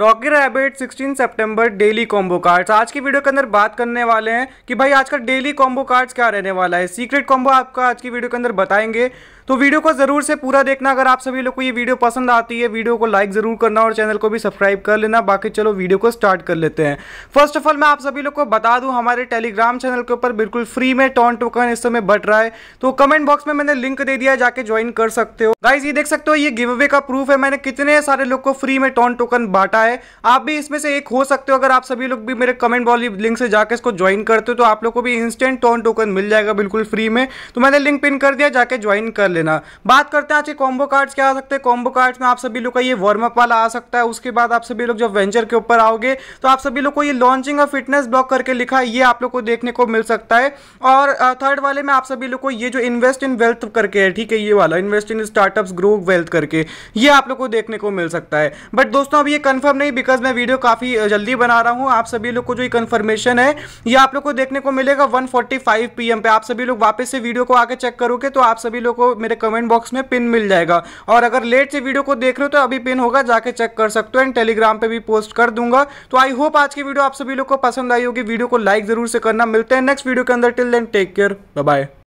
Rocky Rabbit 16 सितंबर daily combo cards आज की वीडियो के अंदर बात करने वाले हैं कि भाई आज का डेली कॉम्बो कार्ड्स क्या रहने वाला है सीक्रेट कॉम्बो आपका आज की वीडियो के अंदर बताएंगे तो वीडियो को ज़रूर से पूरा देखना अगर आप सभी लोग को ये वीडियो पसंद आती है वीडियो को लाइक ज़रूर करना और चैनल को भी सब्सक्राइब कर लेना बाकी चलो वीडियो को स्टार्ट कर लेते हैं फर्स्ट ऑफ ऑल मैं आप सभी लोग को बता दूं हमारे टेलीग्राम चैनल के ऊपर बिल्कुल फ्री में टॉन टोकन इस समय बट रहा है तो कमेंट बॉक्स में मैंने लिंक दे दिया जाके ज्वाइन कर सकते हो गाइज ये देख सकते हो ये गिव अवे का प्रूफ है मैंने कितने सारे लोग को फ्री में टॉन टोकन बांटा है है आप भी इसमें से एक हो सकते हो अगर आप सभी लोग भी मेरे कमेंट वाली लिंक से जाकर इसको ज्वाइन करते हो तो आप लोग को भी इंस्टेंट टोन टोकन मिल जाएगा बिल्कुल फ्री में तो मैंने लिंक पिन कर दिया जाके ज्वाइन कर लेना बात करते हैं आज के कॉम्बो कार्ड्स क्या आ सकते हैं कॉम्बो कार्ड्स में आप सभी लोग का ये वार्म अप वाला आ सकता है उसके बाद आप सभी लोग जब वेंचर के ऊपर आओगे तो आप सभी लोग को ये लॉन्चिंग और फिटनेस ब्लॉक करके लिखा ये आप लोग को देखने को मिल सकता है और थर्ड वाले में आप सभी लोग को ये जो इन्वेस्ट इन वेल्थ करके है ठीक है ये वाला invest in startup grow wealth करके ये आप लोग को देखने को मिल सकता है बट दोस्तों अब ये कन्फर्म नहीं बिकॉज मैं वीडियो काफ़ी जल्दी बना रहा हूँ आप सभी लोग को जो कन्फर्मेशन है ये आप लोग को देखने को मिलेगा वन फोर्टी पे आप सभी लोग वापस से वीडियो को आके चेक करोगे तो आप सभी लोग को मेरे कमेंट बॉक्स में पिन मिल जाएगा और अगर लेट से वीडियो को देख रहे हो तो अभी पिन होगा जाके चेक कर सकते हो एंड टेलीग्राम पर भी पोस्ट कर दूंगा तो आई होप आज की वीडियो आप सभी लोग को पसंद आई होगी वीडियो को लाइक जरूर से करना मिलते हैं नेक्स्ट वीडियो के अंदर till then take care bye